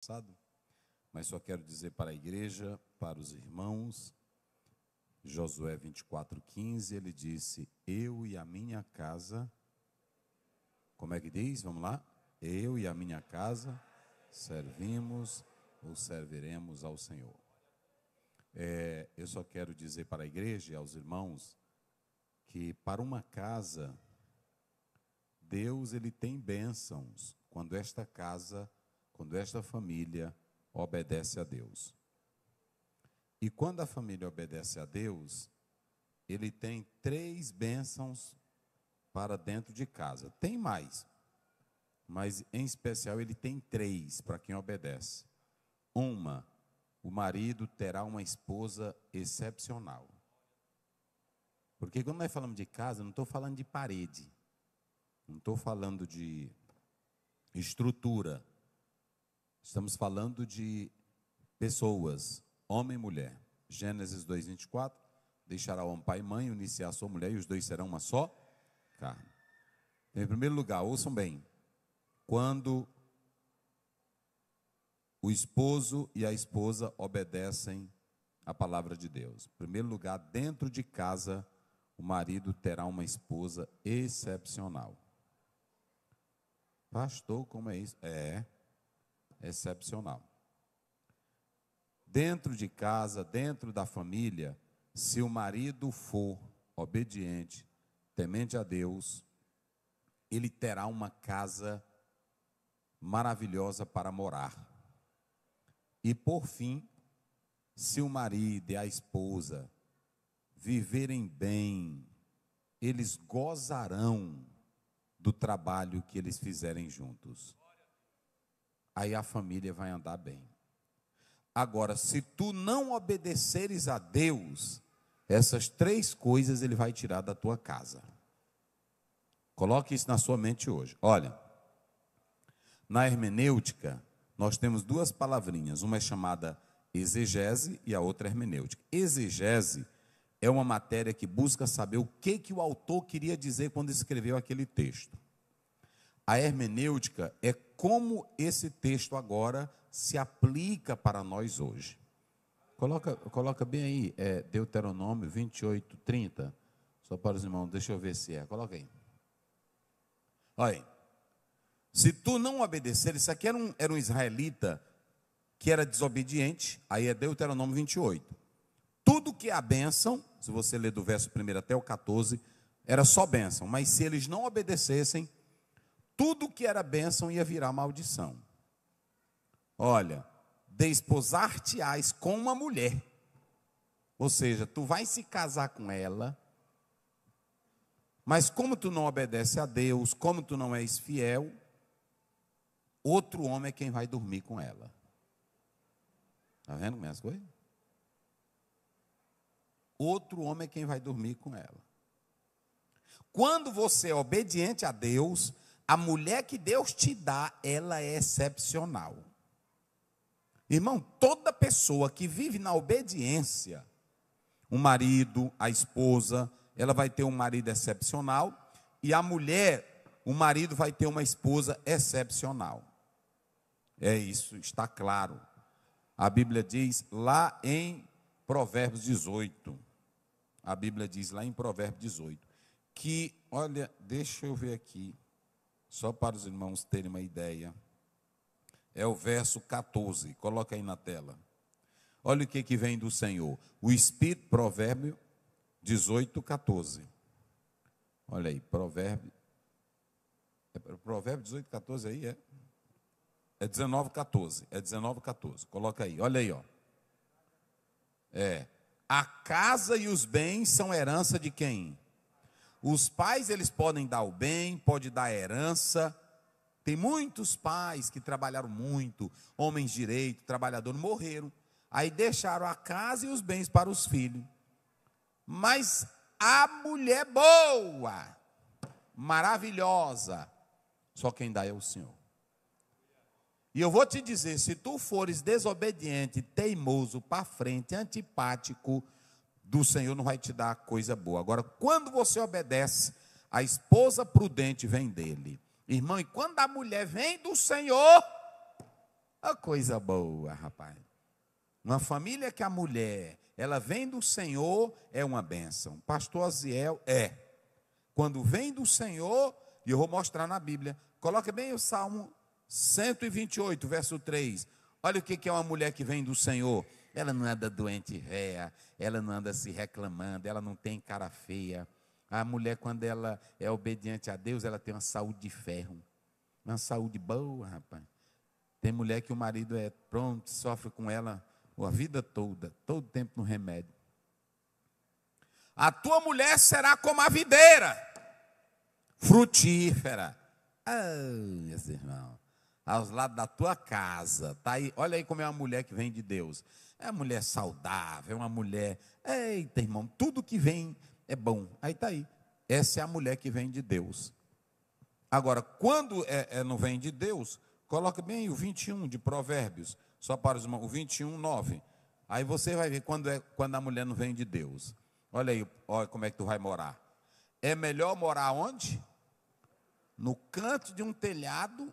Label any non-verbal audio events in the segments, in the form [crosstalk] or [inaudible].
passado, mas só quero dizer para a igreja, para os irmãos, Josué 24:15, ele disse: "Eu e a minha casa Como é que diz? Vamos lá? Eu e a minha casa servimos ou serviremos ao Senhor. É, eu só quero dizer para a igreja e aos irmãos que para uma casa Deus ele tem bênçãos quando esta casa quando esta família obedece a Deus. E quando a família obedece a Deus, ele tem três bênçãos para dentro de casa. Tem mais, mas em especial ele tem três para quem obedece. Uma, o marido terá uma esposa excepcional. Porque quando nós falamos de casa, não estou falando de parede, não estou falando de estrutura, Estamos falando de pessoas, homem e mulher. Gênesis 2:24, deixará o homem pai e mãe, iniciar a sua mulher e os dois serão uma só carne. Em primeiro lugar, ouçam bem. Quando o esposo e a esposa obedecem a palavra de Deus. Em primeiro lugar, dentro de casa, o marido terá uma esposa excepcional. Pastor, como é isso? É, excepcional. Dentro de casa, dentro da família, se o marido for obediente, temente a Deus, ele terá uma casa maravilhosa para morar. E por fim, se o marido e a esposa viverem bem, eles gozarão do trabalho que eles fizerem juntos aí a família vai andar bem. Agora, se tu não obedeceres a Deus, essas três coisas ele vai tirar da tua casa. Coloque isso na sua mente hoje. Olha, na hermenêutica, nós temos duas palavrinhas. Uma é chamada exegese e a outra é hermenêutica. Exegese é uma matéria que busca saber o que, que o autor queria dizer quando escreveu aquele texto a hermenêutica é como esse texto agora se aplica para nós hoje. Coloca, coloca bem aí, é, Deuteronômio 28, 30. Só para os irmãos, deixa eu ver se é. Coloca aí. Olha aí. Se tu não obedecer, isso aqui era um, era um israelita que era desobediente, aí é Deuteronômio 28. Tudo que é a bênção, se você ler do verso 1 até o 14, era só bênção, mas se eles não obedecessem, tudo que era bênção ia virar maldição. Olha, desposar-te-ás com uma mulher. Ou seja, tu vais se casar com ela, mas como tu não obedece a Deus, como tu não és fiel, outro homem é quem vai dormir com ela. Está vendo minhas é coisas? Outro homem é quem vai dormir com ela. Quando você é obediente a Deus, a mulher que Deus te dá, ela é excepcional. Irmão, toda pessoa que vive na obediência, o marido, a esposa, ela vai ter um marido excepcional, e a mulher, o marido vai ter uma esposa excepcional. É isso, está claro. A Bíblia diz lá em Provérbios 18. A Bíblia diz lá em Provérbios 18 que, olha, deixa eu ver aqui só para os irmãos terem uma ideia, é o verso 14, coloca aí na tela. Olha o que, que vem do Senhor. O Espírito, provérbio 18, 14. Olha aí, provérbio. É, é provérbio 18, 14 aí é? É 19, 14. É 19, 14. Coloca aí, olha aí, ó. É. A casa e os bens são herança de quem? Os pais eles podem dar o bem, pode dar a herança. Tem muitos pais que trabalharam muito, homens de direito, trabalhadores morreram, aí deixaram a casa e os bens para os filhos. Mas a mulher boa, maravilhosa, só quem dá é o Senhor. E eu vou te dizer, se tu fores desobediente, teimoso, para frente, antipático, do Senhor não vai te dar coisa boa. Agora, quando você obedece, a esposa prudente vem dele. Irmão, e quando a mulher vem do Senhor, a coisa boa, rapaz. Uma família que a mulher, ela vem do Senhor, é uma bênção. Pastor Aziel é. Quando vem do Senhor, e eu vou mostrar na Bíblia, coloque bem o Salmo 128, verso 3. Olha o que é uma mulher que vem do Senhor ela não anda doente réa, ela não anda se reclamando, ela não tem cara feia. A mulher, quando ela é obediente a Deus, ela tem uma saúde de ferro, uma saúde boa, rapaz. Tem mulher que o marido é pronto, sofre com ela a vida toda, todo tempo no remédio. A tua mulher será como a videira, frutífera. Ah, meus irmãos, aos lados da tua casa. Tá aí, olha aí como é uma mulher que vem de Deus. É uma mulher saudável, é uma mulher. Eita, irmão, tudo que vem é bom. Aí está aí. Essa é a mulher que vem de Deus. Agora, quando é, é, não vem de Deus, coloca bem o 21 de Provérbios, só para os irmãos, o 21, 9. Aí você vai ver quando, é, quando a mulher não vem de Deus. Olha aí, olha como é que tu vai morar. É melhor morar onde? No canto de um telhado,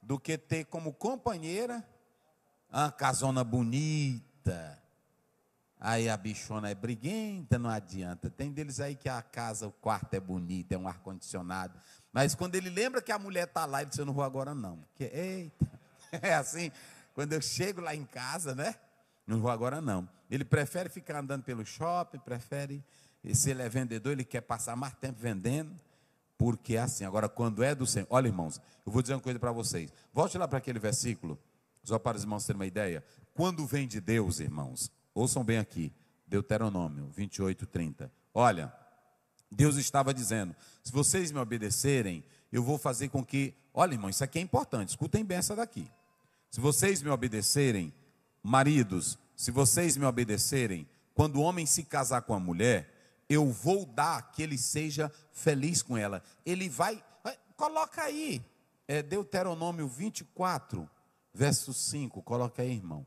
do que ter como companheira a ah, casona bonita. Aí a bichona é briguenta, não adianta. Tem deles aí que a casa, o quarto é bonito, é um ar-condicionado. Mas quando ele lembra que a mulher está lá, ele diz: Eu não vou agora, não. Porque, eita, [laughs] é assim. Quando eu chego lá em casa, né? Não vou agora, não. Ele prefere ficar andando pelo shopping, prefere. Eh, se ele é vendedor, ele quer passar mais tempo vendendo, porque é assim. Agora, quando é do Senhor. Olha, irmãos, eu vou dizer uma coisa para vocês. Volte lá para aquele versículo só para os irmãos terem uma ideia, quando vem de Deus, irmãos, ouçam bem aqui, Deuteronômio 28, 30. Olha, Deus estava dizendo: se vocês me obedecerem, eu vou fazer com que. Olha, irmão, isso aqui é importante, escutem bem essa daqui. Se vocês me obedecerem, maridos, se vocês me obedecerem, quando o homem se casar com a mulher, eu vou dar que ele seja feliz com ela. Ele vai. vai coloca aí, é Deuteronômio 24, verso 5, coloca aí, irmão.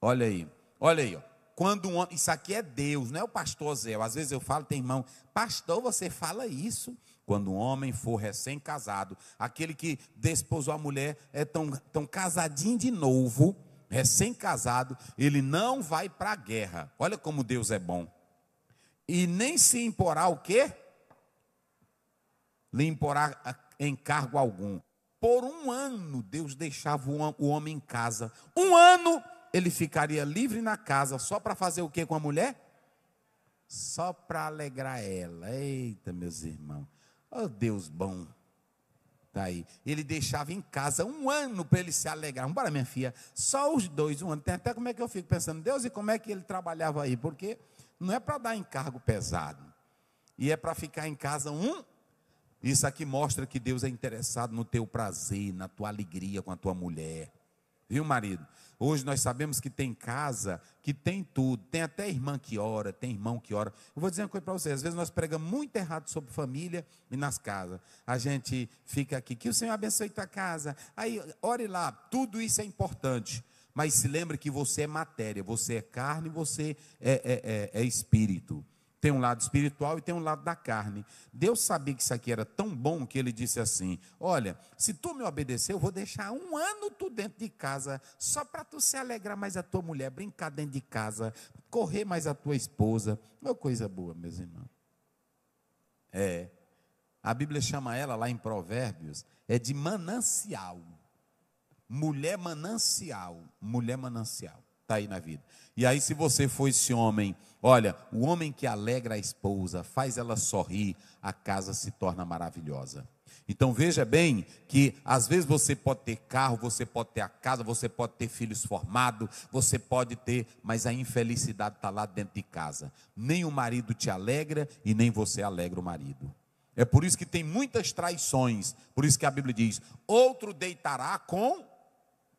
Olha aí, olha aí, ó. Quando um homem, isso aqui é Deus, não é o pastor Zé. Às vezes eu falo, tem irmão, pastor, você fala isso. Quando um homem for recém-casado, aquele que desposou a mulher é tão, tão casadinho de novo, recém-casado, ele não vai para a guerra. Olha como Deus é bom. E nem se imporá o quê? Lhe imporá ah, encargo algum. Por um ano, Deus deixava o homem em casa. Um ano, ele ficaria livre na casa, só para fazer o que com a mulher? Só para alegrar ela. Eita, meus irmãos. Oh, Deus bom. Tá aí. Ele deixava em casa um ano para ele se alegrar. Bora, minha filha. Só os dois, um ano. Tem até como é que eu fico pensando, Deus, e como é que ele trabalhava aí? Porque não é para dar encargo pesado. E é para ficar em casa um isso aqui mostra que Deus é interessado no teu prazer, na tua alegria com a tua mulher. Viu, marido? Hoje nós sabemos que tem casa, que tem tudo. Tem até irmã que ora, tem irmão que ora. Eu vou dizer uma coisa para vocês: às vezes nós pregamos muito errado sobre família e nas casas. A gente fica aqui, que o Senhor abençoe tua casa. Aí, ore lá, tudo isso é importante. Mas se lembre que você é matéria, você é carne, você é, é, é, é espírito. Tem um lado espiritual e tem um lado da carne. Deus sabia que isso aqui era tão bom que ele disse assim: Olha, se tu me obedecer, eu vou deixar um ano tu dentro de casa, só para tu se alegrar mais a tua mulher, brincar dentro de casa, correr mais a tua esposa. Uma coisa boa, meus irmãos. É. A Bíblia chama ela lá em Provérbios, é de manancial. Mulher manancial. Mulher manancial está aí na vida. E aí, se você for esse homem, olha, o homem que alegra a esposa, faz ela sorrir, a casa se torna maravilhosa. Então veja bem que às vezes você pode ter carro, você pode ter a casa, você pode ter filhos formados, você pode ter, mas a infelicidade está lá dentro de casa. Nem o marido te alegra e nem você alegra o marido. É por isso que tem muitas traições. Por isso que a Bíblia diz: outro deitará com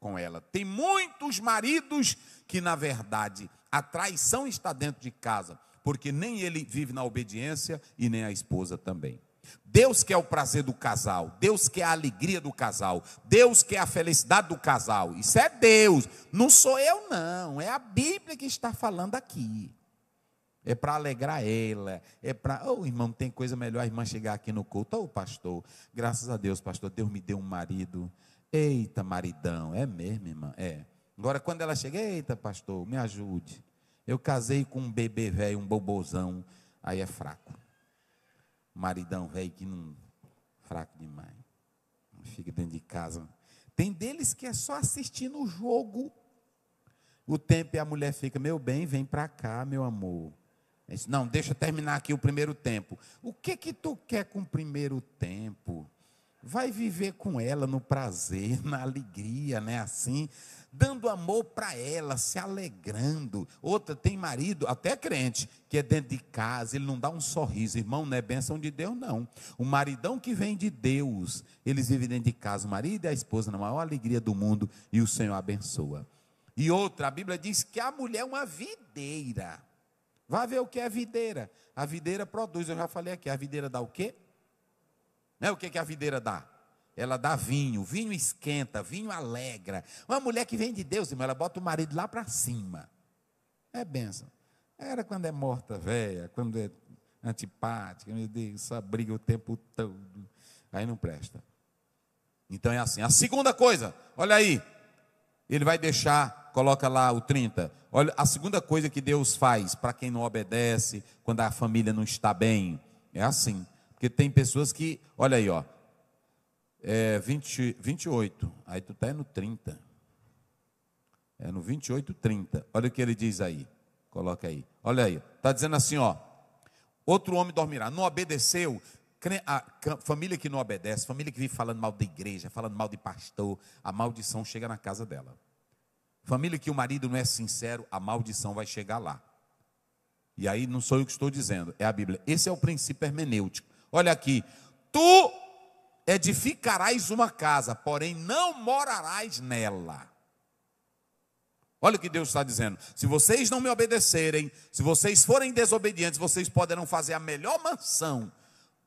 com ela. Tem muitos maridos que, na verdade, a traição está dentro de casa, porque nem ele vive na obediência e nem a esposa também. Deus quer o prazer do casal, Deus quer a alegria do casal, Deus quer a felicidade do casal. Isso é Deus, não sou eu, não. É a Bíblia que está falando aqui. É para alegrar ela, é para. Ô oh, irmão, tem coisa melhor a irmã chegar aqui no culto. Ô oh, pastor, graças a Deus, pastor, Deus me deu um marido Eita, maridão, é mesmo, irmã? É. Agora, quando ela chega, eita, pastor, me ajude. Eu casei com um bebê velho, um bobozão. Aí é fraco. Maridão velho que não. Fraco demais. Fica dentro de casa. Tem deles que é só assistindo o jogo. O tempo e a mulher fica, meu bem, vem para cá, meu amor. Disse, é não, deixa eu terminar aqui o primeiro tempo. O que que tu quer com o primeiro tempo? vai viver com ela no prazer, [laughs] na alegria, né? Assim, dando amor para ela, se alegrando. Outra tem marido, até crente, que é dentro de casa, ele não dá um sorriso, irmão, não é bênção de Deus, não. O maridão que vem de Deus, eles vivem dentro de casa, o marido e a esposa na maior alegria do mundo, e o Senhor abençoa. E outra, a Bíblia diz que a mulher é uma videira. Vai ver o que é videira. A videira produz, eu já falei aqui, a videira dá o quê? Né? O que, que a videira dá? Ela dá vinho, vinho esquenta, vinho alegra. Uma mulher que vem de Deus, irmão, ela bota o marido lá para cima. É benção. Era quando é morta velha, quando é antipática, meu Deus, só briga o tempo todo. Aí não presta. Então é assim. A segunda coisa, olha aí. Ele vai deixar, coloca lá o 30. Olha, a segunda coisa que Deus faz para quem não obedece, quando a família não está bem, é assim. Porque tem pessoas que, olha aí, ó, é 20, 28, aí tu está no 30. É no 28, 30. É olha o que ele diz aí. Coloca aí. Olha aí. Está dizendo assim, ó. Outro homem dormirá. Não obedeceu. A família que não obedece, família que vive falando mal da igreja, falando mal de pastor, a maldição chega na casa dela. Família que o marido não é sincero, a maldição vai chegar lá. E aí não sou eu que estou dizendo, é a Bíblia. Esse é o princípio hermenêutico. Olha aqui. Tu edificarás uma casa, porém não morarás nela. Olha o que Deus está dizendo. Se vocês não me obedecerem, se vocês forem desobedientes, vocês poderão fazer a melhor mansão.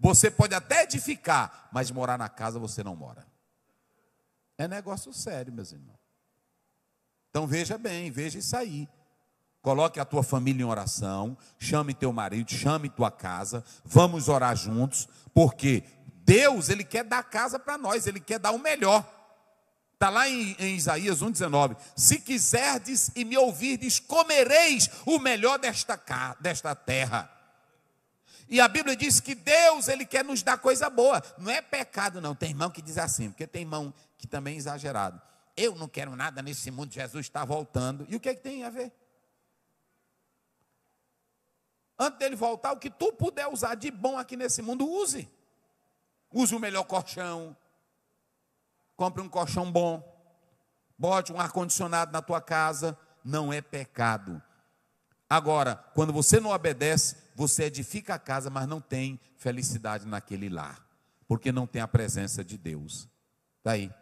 Você pode até edificar, mas morar na casa você não mora. É negócio sério, meus irmãos. Então veja bem, veja isso aí. Coloque a tua família em oração, chame teu marido, chame tua casa, vamos orar juntos, porque Deus, ele quer dar casa para nós, ele quer dar o melhor. Está lá em, em Isaías 1,19: Se quiserdes e me ouvirdes, comereis o melhor desta, desta terra. E a Bíblia diz que Deus, Ele quer nos dar coisa boa. Não é pecado, não. Tem irmão que diz assim, porque tem irmão que também é exagerado. Eu não quero nada nesse mundo, Jesus está voltando. E o que, é que tem a ver? Antes dele voltar, o que tu puder usar de bom aqui nesse mundo, use. Use o melhor colchão. Compre um colchão bom. Bote um ar-condicionado na tua casa. Não é pecado. Agora, quando você não obedece, você edifica a casa, mas não tem felicidade naquele lar, porque não tem a presença de Deus. Está aí.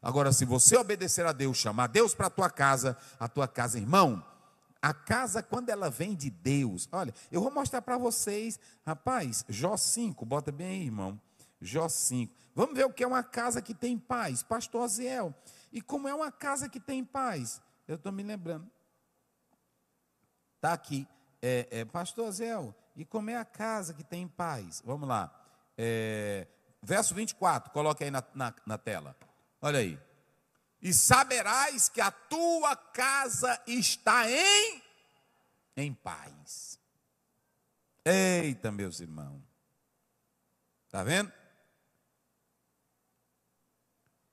Agora, se você obedecer a Deus, chamar Deus para a tua casa, a tua casa, irmão, a casa, quando ela vem de Deus, olha, eu vou mostrar para vocês, rapaz, Jó 5, bota bem aí, irmão. Jó 5. Vamos ver o que é uma casa que tem paz, pastor Aziel. E como é uma casa que tem paz? Eu estou me lembrando. Está aqui. É, é, pastor Aziel, e como é a casa que tem paz? Vamos lá. É, verso 24, coloque aí na, na, na tela. Olha aí e saberás que a tua casa está em em paz. Eita, meus irmãos. Tá vendo?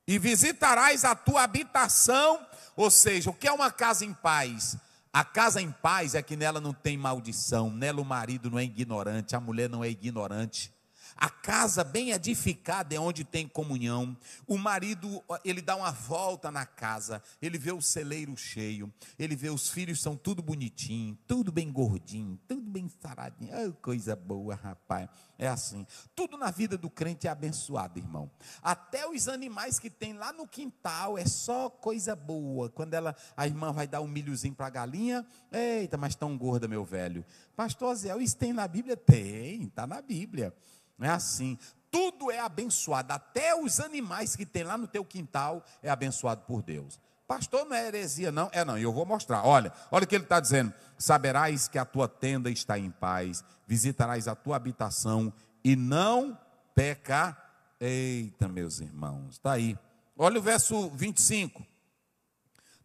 E visitarás a tua habitação, ou seja, o que é uma casa em paz? A casa em paz é que nela não tem maldição, nela o marido não é ignorante, a mulher não é ignorante, a casa bem edificada é onde tem comunhão. O marido, ele dá uma volta na casa, ele vê o celeiro cheio, ele vê os filhos são tudo bonitinho, tudo bem gordinho, tudo bem saradinho. Oh, coisa boa, rapaz. É assim. Tudo na vida do crente é abençoado, irmão. Até os animais que tem lá no quintal é só coisa boa. Quando ela, a irmã vai dar um milhozinho para a galinha, eita, mas tão gorda, meu velho. Pastor Zé, isso tem na Bíblia? Tem, está na Bíblia. Não é assim. Tudo é abençoado, até os animais que tem lá no teu quintal é abençoado por Deus. Pastor, não é heresia, não. É não, eu vou mostrar. Olha, olha o que ele está dizendo. Saberás que a tua tenda está em paz, visitarás a tua habitação e não peca. Eita, meus irmãos, está aí. Olha o verso 25.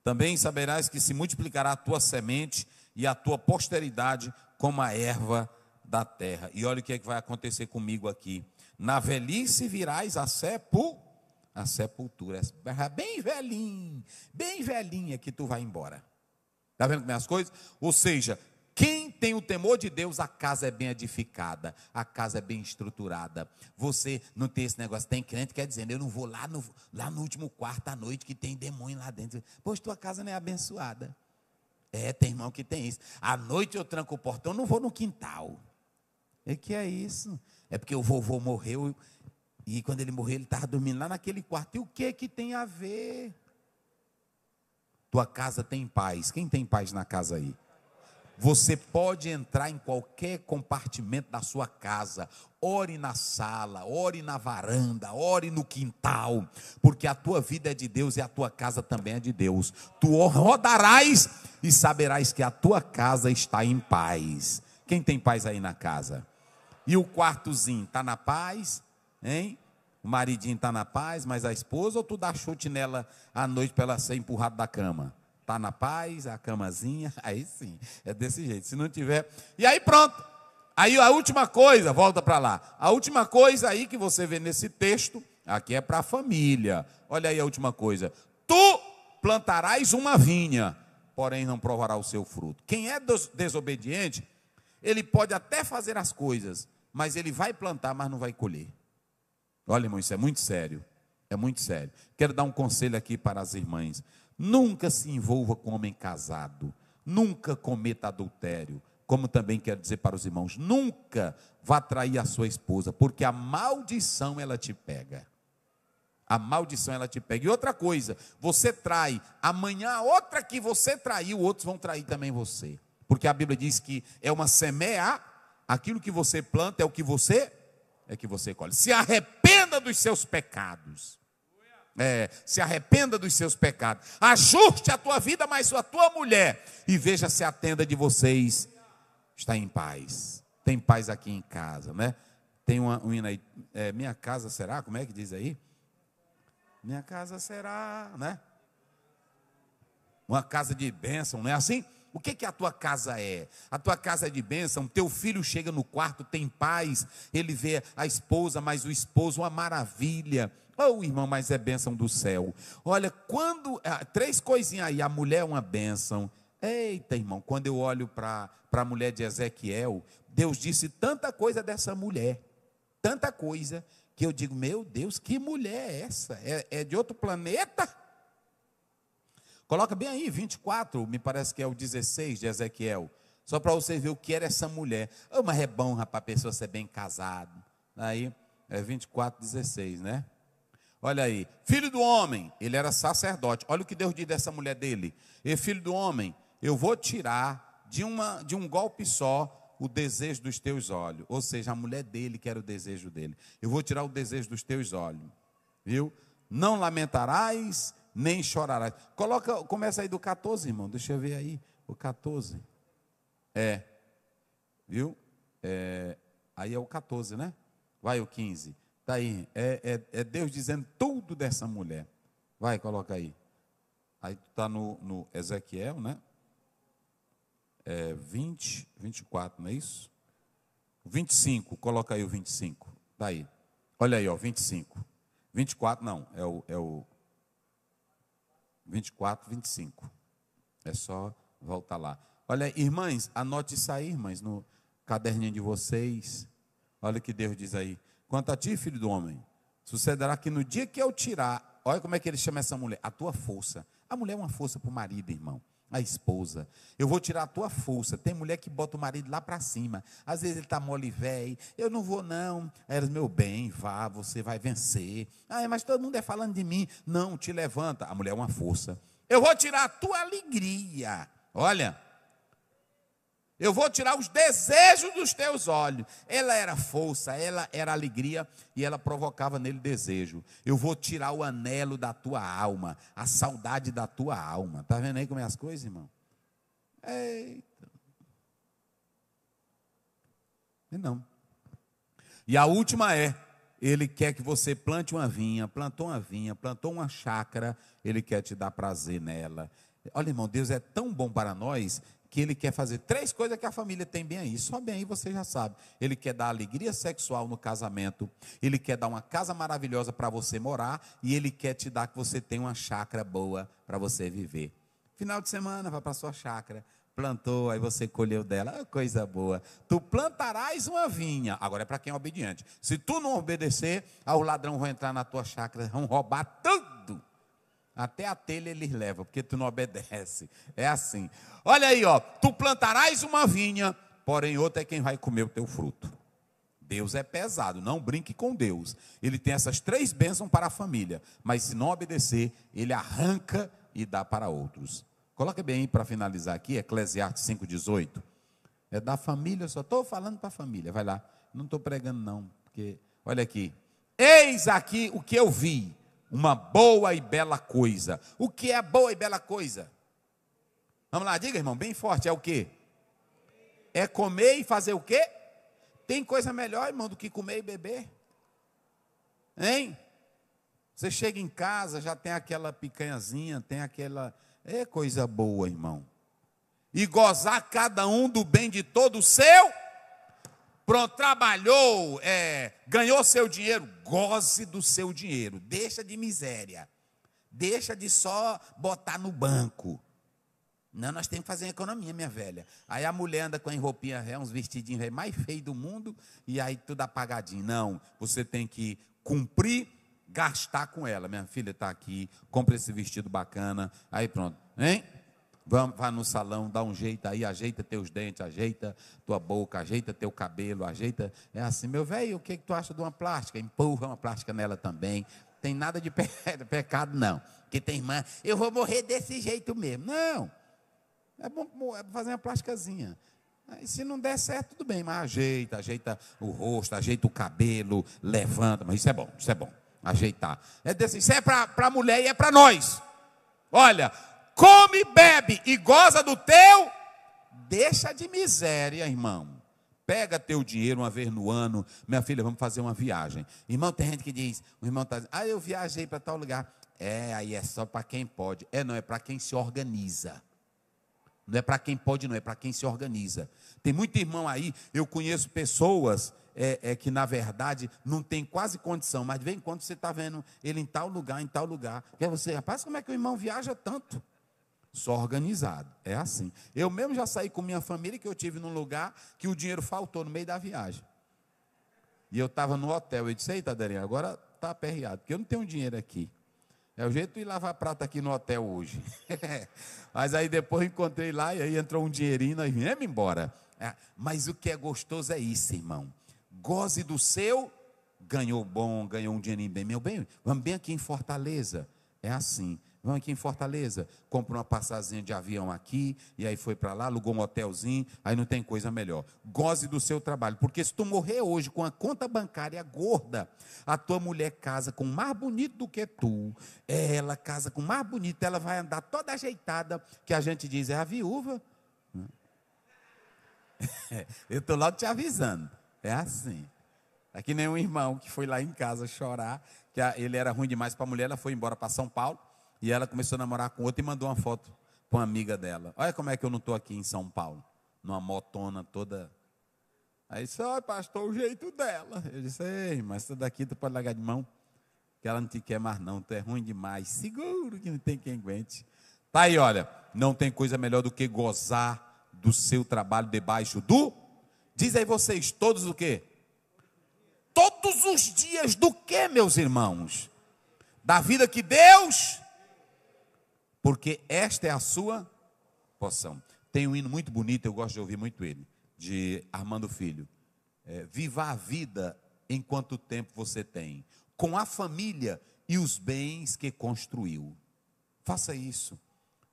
Também saberás que se multiplicará a tua semente e a tua posteridade como a erva da terra. E olha o que, é que vai acontecer comigo aqui. Na velhice virás a sepul a sepultura. Bem velhinho, bem velhinha que tu vai embora. Está vendo como é as coisas? Ou seja, quem tem o temor de Deus, a casa é bem edificada, a casa é bem estruturada. Você não tem esse negócio, tem crente que quer dizer, eu não vou lá no, lá no último quarto à noite que tem demônio lá dentro. Pois tua casa não é abençoada. É, tem irmão que tem isso. À noite eu tranco o portão, não vou no quintal. É que é isso? É porque o vovô morreu e quando ele morreu ele estava dormindo lá naquele quarto. E o que que tem a ver? Tua casa tem paz. Quem tem paz na casa aí? Você pode entrar em qualquer compartimento da sua casa, ore na sala, ore na varanda, ore no quintal, porque a tua vida é de Deus e a tua casa também é de Deus. Tu rodarás e saberás que a tua casa está em paz. Quem tem paz aí na casa? E o quartozinho está na paz, hein? O maridinho está na paz, mas a esposa, ou tu dá chute nela à noite para ela ser empurrada da cama? Está na paz, a camazinha, [laughs] aí sim, é desse jeito. Se não tiver. E aí pronto. Aí a última coisa, volta para lá. A última coisa aí que você vê nesse texto, aqui é para a família. Olha aí a última coisa. Tu plantarás uma vinha, porém não provará o seu fruto. Quem é desobediente, ele pode até fazer as coisas, mas ele vai plantar, mas não vai colher. Olha, irmão, isso é muito sério. É muito sério. Quero dar um conselho aqui para as irmãs. Nunca se envolva com homem casado. Nunca cometa adultério. Como também quero dizer para os irmãos, nunca vá trair a sua esposa, porque a maldição ela te pega. A maldição ela te pega. E outra coisa, você trai, amanhã outra que você traiu, outros vão trair também você. Porque a Bíblia diz que é uma semeadura aquilo que você planta é o que você é que você colhe. Se arrependa dos seus pecados. É, se arrependa dos seus pecados. Ajuste a tua vida, mas a tua mulher. E veja se a tenda de vocês está em paz. Tem paz aqui em casa, né? Tem uma, um hino aí. É, minha casa será? Como é que diz aí? Minha casa será, né? Uma casa de bênção, não é assim? O que que a tua casa é? A tua casa é de bênção, teu filho chega no quarto, tem paz, ele vê a esposa, mas o esposo, uma maravilha. Oh, irmão, mas é bênção do céu. Olha, quando. Ah, três coisinhas aí, a mulher é uma bênção. Eita, irmão, quando eu olho para a mulher de Ezequiel, Deus disse tanta coisa dessa mulher, tanta coisa, que eu digo, meu Deus, que mulher é essa? É, é de outro planeta? Coloca bem aí, 24, me parece que é o 16 de Ezequiel. Só para você ver o que era essa mulher. Ah, mas é bom, rapaz, a pessoa ser bem casada. Aí, é 24, 16, né? Olha aí. Filho do homem, ele era sacerdote. Olha o que Deus diz dessa mulher dele. E filho do homem, eu vou tirar de, uma, de um golpe só o desejo dos teus olhos. Ou seja, a mulher dele que era o desejo dele. Eu vou tirar o desejo dos teus olhos. Viu? Não lamentarás nem chorarás. Coloca, começa aí do 14, irmão. Deixa eu ver aí. O 14. É. Viu? É, aí é o 14, né? Vai o 15. Está aí. É, é, é, Deus dizendo tudo dessa mulher. Vai, coloca aí. Aí está no, no Ezequiel, né? É 20, 24, não é isso? 25, coloca aí o 25. Está aí. Olha aí, ó, 25. 24 não, é o, é o 24, 25. É só voltar lá. Olha, irmãs, anote isso aí, irmãs, no caderninho de vocês. Olha o que Deus diz aí. Quanto a ti, filho do homem, sucederá que no dia que eu tirar, olha como é que ele chama essa mulher, a tua força. A mulher é uma força para o marido, irmão a esposa. Eu vou tirar a tua força. Tem mulher que bota o marido lá para cima. Às vezes ele está mole e velho. Eu não vou, não. Eras, meu bem, vá, você vai vencer. Ah, mas todo mundo é falando de mim. Não, te levanta. A mulher é uma força. Eu vou tirar a tua alegria. Olha, eu vou tirar os desejos dos teus olhos. Ela era força, ela era alegria e ela provocava nele desejo. Eu vou tirar o anelo da tua alma, a saudade da tua alma. Está vendo aí como é as coisas, irmão? Eita. E não. E a última é: ele quer que você plante uma vinha, plantou uma vinha, plantou uma chácara, ele quer te dar prazer nela. Olha, irmão, Deus é tão bom para nós que ele quer fazer três coisas que a família tem bem aí. Só bem aí você já sabe. Ele quer dar alegria sexual no casamento, ele quer dar uma casa maravilhosa para você morar e ele quer te dar que você tem uma chácara boa para você viver. Final de semana, vai para sua chácara, plantou, aí você colheu dela, ah, coisa boa. Tu plantarás uma vinha. Agora é para quem é obediente. Se tu não obedecer, ah, o ladrão vai entrar na tua chácara, vão roubar tudo. Até a telha eles levam, porque tu não obedece. É assim. Olha aí, ó. Tu plantarás uma vinha, porém outra é quem vai comer o teu fruto. Deus é pesado, não brinque com Deus. Ele tem essas três bênçãos para a família, mas se não obedecer, ele arranca e dá para outros. Coloca bem para finalizar aqui, Eclesiastes 5,18. É da família, só estou falando para a família. Vai lá, não estou pregando, não, porque olha aqui. Eis aqui o que eu vi uma boa e bela coisa. O que é boa e bela coisa? Vamos lá, diga, irmão, bem forte, é o quê? É comer e fazer o quê? Tem coisa melhor, irmão, do que comer e beber? Hein? Você chega em casa, já tem aquela picanhazinha, tem aquela. É coisa boa, irmão. E gozar cada um do bem de todo o seu pronto, trabalhou, é, ganhou seu dinheiro, goze do seu dinheiro, deixa de miséria, deixa de só botar no banco. Não, nós temos que fazer economia, minha velha. Aí a mulher anda com a roupinha é, uns vestidinhos é, mais feio do mundo, e aí tudo apagadinho. Não, você tem que cumprir, gastar com ela. Minha filha está aqui, compra esse vestido bacana, aí pronto. Hein? Vá no salão, dá um jeito aí, ajeita teus dentes, ajeita tua boca, ajeita teu cabelo, ajeita. É assim, meu velho, o que, que tu acha de uma plástica? Empurra uma plástica nela também. Tem nada de pe... [laughs] pecado, não. Que tem irmã, eu vou morrer desse jeito mesmo. Não. É bom é fazer uma plasticazinha. E se não der certo, tudo bem, mas ajeita, ajeita o rosto, ajeita o cabelo, levanta. Mas isso é bom, isso é bom. Ajeitar. É desse, isso é para a mulher e é para nós. Olha, come, bebe e goza do teu, deixa de miséria, irmão. Pega teu dinheiro uma vez no ano, minha filha, vamos fazer uma viagem. Irmão, tem gente que diz, o irmão está dizendo, ah, eu viajei para tal lugar. É, aí é só para quem pode. É, não, é para quem se organiza. Não é para quem pode, não, é para quem se organiza. Tem muito irmão aí, eu conheço pessoas é, é, que, na verdade, não tem quase condição, mas de vez em quando você está vendo ele em tal lugar, em tal lugar. Quer você, rapaz, como é que o irmão viaja tanto? Só organizado. É assim. Eu mesmo já saí com minha família que eu tive num lugar que o dinheiro faltou no meio da viagem. E eu estava no hotel. Eu disse, eita, Darinha, agora está aperreado, porque eu não tenho dinheiro aqui. É o jeito de ir lavar prata aqui no hotel hoje. [laughs] Mas aí depois encontrei lá e aí entrou um dinheirinho, nós viemos embora. É, mas o que é gostoso é isso, irmão. Goze do seu, ganhou bom, ganhou um dinheirinho bem. Meu bem, vamos bem aqui em Fortaleza. É assim. Vão aqui em Fortaleza, compra uma passazinha de avião aqui, e aí foi para lá, alugou um hotelzinho, aí não tem coisa melhor. Goze do seu trabalho, porque se tu morrer hoje com a conta bancária gorda, a tua mulher casa com mais bonito do que tu, ela casa com mais bonito, ela vai andar toda ajeitada, que a gente diz, é a viúva. [laughs] Eu estou logo te avisando, é assim. É que nem um irmão que foi lá em casa chorar, que ele era ruim demais para a mulher, ela foi embora para São Paulo, e ela começou a namorar com outro e mandou uma foto para uma amiga dela. Olha como é que eu não estou aqui em São Paulo, numa motona toda. Aí disse, ó, oh, pastor, o jeito dela. Eu disse, ei, mas essa daqui tu pode largar de mão, que ela não te quer mais não, tu é ruim demais, seguro que não tem quem aguente. Tá aí, olha, não tem coisa melhor do que gozar do seu trabalho debaixo do... Diz aí vocês, todos o quê? Todos os dias do quê, meus irmãos? Da vida que Deus porque esta é a sua poção. Tem um hino muito bonito, eu gosto de ouvir muito ele, de Armando Filho. É, Viva a vida enquanto tempo você tem, com a família e os bens que construiu. Faça isso.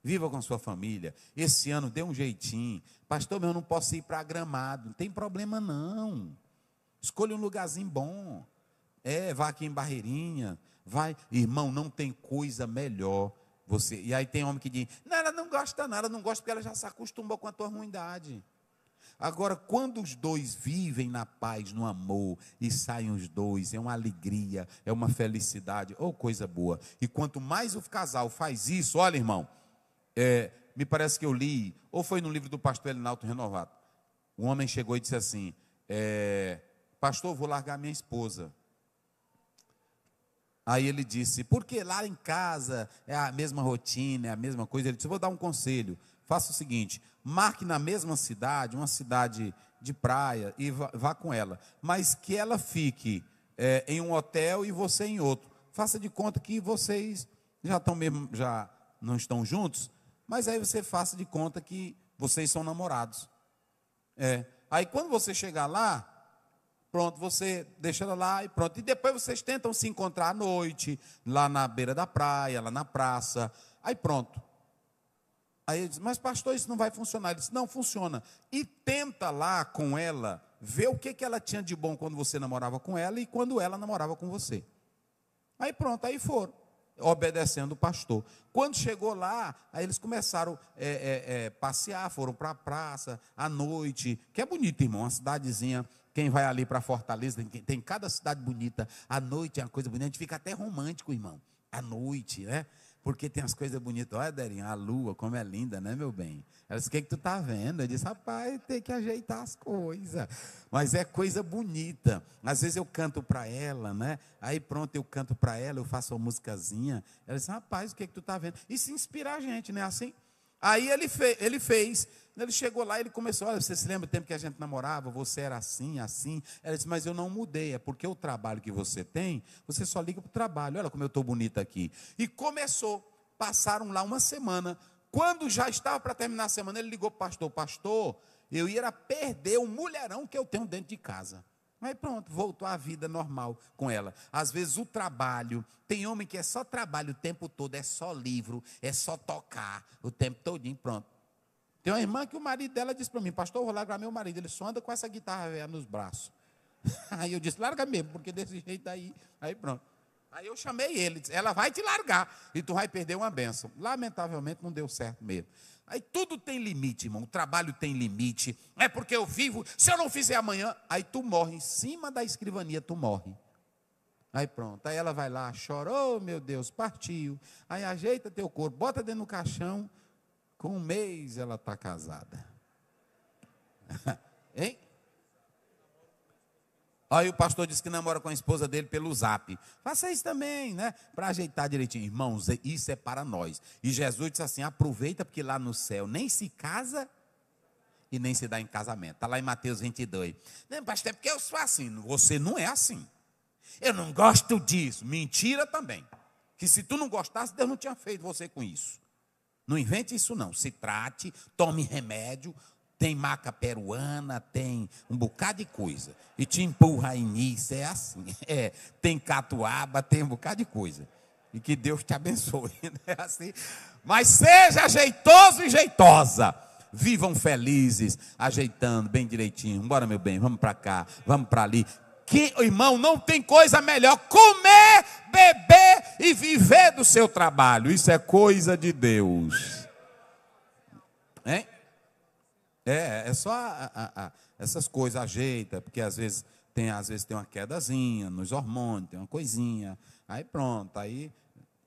Viva com a sua família. Esse ano dê um jeitinho. Pastor, eu não posso ir para gramado. Não tem problema, não. Escolha um lugarzinho bom. É, vá aqui em Barreirinha. Vai, irmão, não tem coisa melhor você, e aí tem homem que diz: não, ela não gosta nada, não gosta porque ela já se acostumou com a tua ruindade. Agora, quando os dois vivem na paz, no amor, e saem os dois, é uma alegria, é uma felicidade, ou oh, coisa boa. E quanto mais o casal faz isso, olha, irmão, é, me parece que eu li, ou foi no livro do pastor Elinalto Renovado. Um homem chegou e disse assim: é, Pastor, vou largar minha esposa. Aí ele disse: porque lá em casa é a mesma rotina, é a mesma coisa. Ele disse: vou dar um conselho. Faça o seguinte: marque na mesma cidade, uma cidade de praia, e vá, vá com ela. Mas que ela fique é, em um hotel e você em outro. Faça de conta que vocês já estão mesmo, já não estão juntos, mas aí você faça de conta que vocês são namorados. É. Aí quando você chegar lá, Pronto, você deixa ela lá e pronto. E depois vocês tentam se encontrar à noite, lá na beira da praia, lá na praça. Aí pronto. Aí ele diz, mas pastor, isso não vai funcionar. Ele disse, não, funciona. E tenta lá com ela, ver o que, que ela tinha de bom quando você namorava com ela e quando ela namorava com você. Aí pronto, aí foram, obedecendo o pastor. Quando chegou lá, aí eles começaram a é, é, é, passear, foram para a praça, à noite, que é bonito, irmão, uma cidadezinha quem vai ali para Fortaleza, tem cada cidade bonita. À noite é uma coisa bonita, a gente fica até romântico, irmão. À noite, né? porque tem as coisas bonitas. Olha, Derinho, a lua, como é linda, né, meu bem? Ela disse: o que, é que tu tá vendo? Eu disse: rapaz, tem que ajeitar as coisas. Mas é coisa bonita. Às vezes eu canto para ela, né? Aí pronto, eu canto para ela, eu faço uma musicazinha. Ela disse: rapaz, o que, é que tu tá vendo? E se inspirar a gente, né? Assim. Aí ele, fe ele fez quando ele chegou lá, ele começou, olha, você se lembra do tempo que a gente namorava? Você era assim, assim. Ela disse, mas eu não mudei, é porque o trabalho que você tem, você só liga para o trabalho. Olha como eu estou bonita aqui. E começou, passaram lá uma semana. Quando já estava para terminar a semana, ele ligou para o pastor, pastor, eu ia perder o mulherão que eu tenho dentro de casa. Mas pronto, voltou à vida normal com ela. Às vezes o trabalho, tem homem que é só trabalho o tempo todo, é só livro, é só tocar o tempo todinho, pronto. Tem uma irmã que o marido dela disse para mim, pastor, eu vou largar meu marido, ele só anda com essa guitarra velha nos braços. [laughs] Aí eu disse, larga mesmo, porque desse jeito aí, aí pronto. Aí eu chamei ele, disse, ela vai te largar e tu vai perder uma benção. Lamentavelmente não deu certo mesmo. Aí tudo tem limite, irmão. O trabalho tem limite. É porque eu vivo, se eu não fizer amanhã, aí tu morre em cima da escrivania, tu morre. Aí pronto, aí ela vai lá, chorou, oh meu Deus, partiu. Aí ajeita teu corpo, bota dentro do caixão com um mês ela está casada. [laughs] hein? Aí o pastor disse que namora com a esposa dele pelo zap. Faça isso também, né? Para ajeitar direitinho. Irmãos, isso é para nós. E Jesus disse assim: aproveita, porque lá no céu nem se casa e nem se dá em casamento. Está lá em Mateus 22. Não, pastor, é porque eu sou assim. Você não é assim. Eu não gosto disso. Mentira também. Que se tu não gostasse, Deus não tinha feito você com isso. Não invente isso, não. Se trate, tome remédio. Tem maca peruana, tem um bocado de coisa. E te empurra em início, é assim. [laughs] É, tem catuaba, tem um bocado de coisa. E que Deus te abençoe. [laughs] Né? É assim. Mas seja jeitoso e jeitosa. Vivam felizes, ajeitando bem direitinho. Bora, meu bem, vamos para cá, vamos para ali. Que irmão, não tem coisa melhor. Comer beber e viver do seu trabalho. Isso é coisa de Deus. Hein? É, é só a, a, a, essas coisas ajeita, porque às vezes tem, às vezes tem uma quedazinha nos hormônios, tem uma coisinha. Aí pronto, aí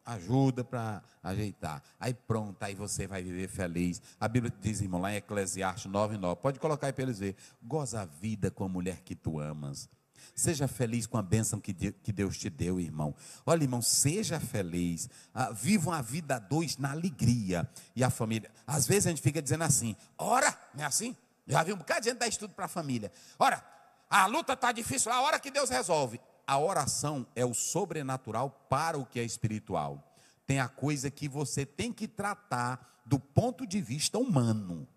ajuda para ajeitar. Aí pronto, aí você vai viver feliz. A Bíblia diz, irmão, lá em Eclesiastes 9:9. Pode colocar aí para eles ver. Goza a vida com a mulher que tu amas. Seja feliz com a bênção que Deus te deu, irmão. Olha, irmão, seja feliz. Ah, vivam a vida a dois na alegria e a família. Às vezes a gente fica dizendo assim: ora, não é assim? Já vi um bocado de gente dar estudo para a família. Ora, a luta está difícil, a hora que Deus resolve. A oração é o sobrenatural para o que é espiritual. Tem a coisa que você tem que tratar do ponto de vista humano.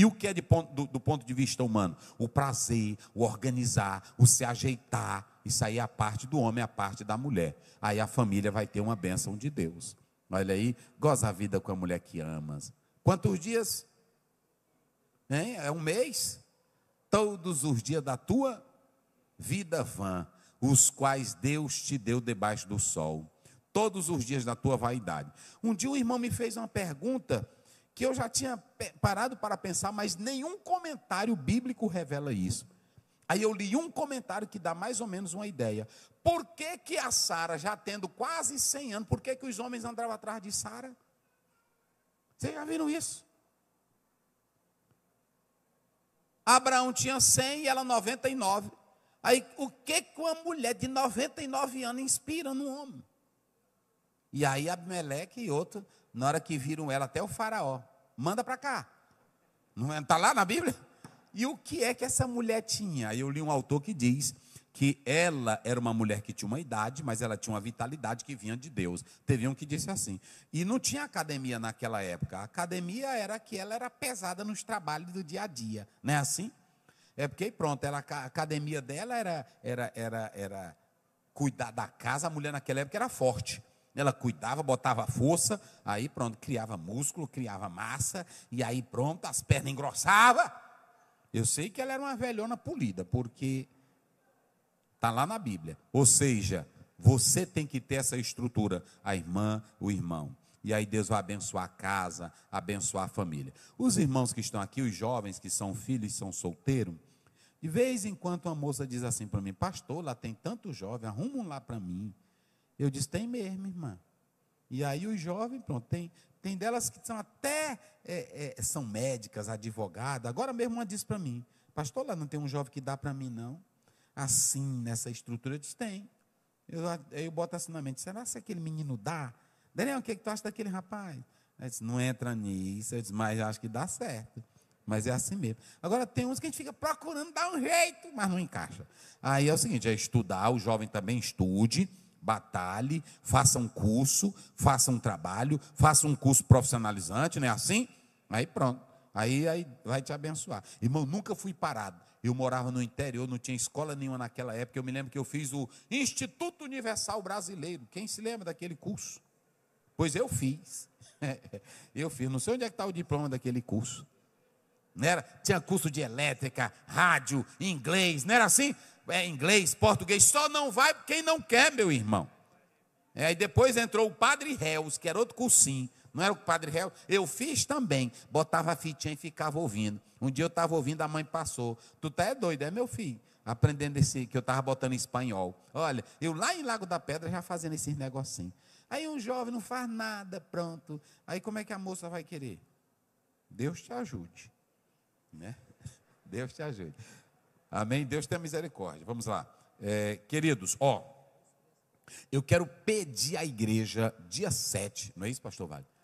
E o que é ponto, do, do, ponto de vista humano? O prazer, o organizar, o se ajeitar. Isso aí é a parte do homem, é a parte da mulher. Aí a família vai ter uma bênção de Deus. Olha aí, goza a vida com a mulher que amas. Quantos dias? Hein? É um mês? Todos os dias da tua vida vã, os quais Deus te deu debaixo do sol. Todos os dias da tua vaidade. Um dia o irmão me fez uma pergunta que eu já tinha parado para pensar, mas nenhum comentário bíblico revela isso. Aí eu li um comentário que dá mais ou menos uma ideia. Por que, que a Sara, já tendo quase 100 anos, por que, que os homens andavam atrás de Sara? Vocês já viram isso? Abraão tinha 100 e ela 99. Aí o que que uma mulher de 99 anos inspira no homem? E aí Abimeleque e outro na hora que viram ela, até o faraó, manda para cá. Não está é, lá na Bíblia? E o que é que essa mulher tinha? Eu li um autor que diz que ela era uma mulher que tinha uma idade, mas ela tinha uma vitalidade que vinha de Deus. Teve um que disse assim. E não tinha academia naquela época. A academia era que ela era pesada nos trabalhos do dia a dia, não é assim? É porque pronto, ela, a academia dela era era era era cuidar da casa. A mulher naquela época era forte. Ela cuidava, botava força, aí pronto, criava músculo, criava massa, e aí pronto, as pernas engrossavam. Eu sei que ela era uma velhona polida, porque está lá na Bíblia. Ou seja, você tem que ter essa estrutura, a irmã, o irmão. E aí Deus vai abençoar a casa, abençoar a família. Os irmãos que estão aqui, os jovens que são filhos, são solteiros, de vez em quando uma moça diz assim para mim, pastor, lá tem tanto jovem, arruma um lá para mim. Eu disse, tem mesmo, irmã. E aí o jovem, pronto, tem, tem delas que são até, é, é, são médicas, advogadas. Agora mesmo uma disse para mim, pastor, lá não tem um jovem que dá para mim, não. Assim, nessa estrutura, eu disse, tem. Eu, eu boto assim na mente, será que aquele menino dá? Daniel, o que, é que tu acha daquele rapaz? Eu disse, não entra nisso. Eu disse, mas acho que dá certo. Mas é assim mesmo. Agora, tem uns que a gente fica procurando dar um jeito, mas não encaixa. Aí é o seguinte, é estudar, o jovem também estude, Batalhe, faça um curso, faça um trabalho, faça um curso profissionalizante, não é assim? Aí pronto. Aí, aí vai te abençoar. Irmão, nunca fui parado. Eu morava no interior, não tinha escola nenhuma naquela época. Eu me lembro que eu fiz o Instituto Universal Brasileiro. Quem se lembra daquele curso? Pois eu fiz. [laughs] Eu fiz. Não sei onde é que está o diploma daquele curso. Não era? Tinha curso de elétrica, rádio, inglês, não era assim? é, inglês, português, só não vai quem não quer, meu irmão. É, aí depois entrou o Padre Réus, que era outro cursinho. Não era o Padre Réus? Eu fiz também. Botava a fitinha e ficava ouvindo. Um dia eu estava ouvindo, a mãe passou. Tu tá é doido, é meu filho? Aprendendo esse que eu estava botando em espanhol. Olha, eu lá em Lago da Pedra já fazendo esses negocinhos. Aí um jovem não faz nada, pronto. Aí como é que a moça vai querer? Deus te ajude. Né? [laughs] Deus te ajude. Amém? Deus tem misericórdia. Vamos lá. É, queridos, ó, eu quero pedir à igreja, dia 7, não é isso, pastor Vale?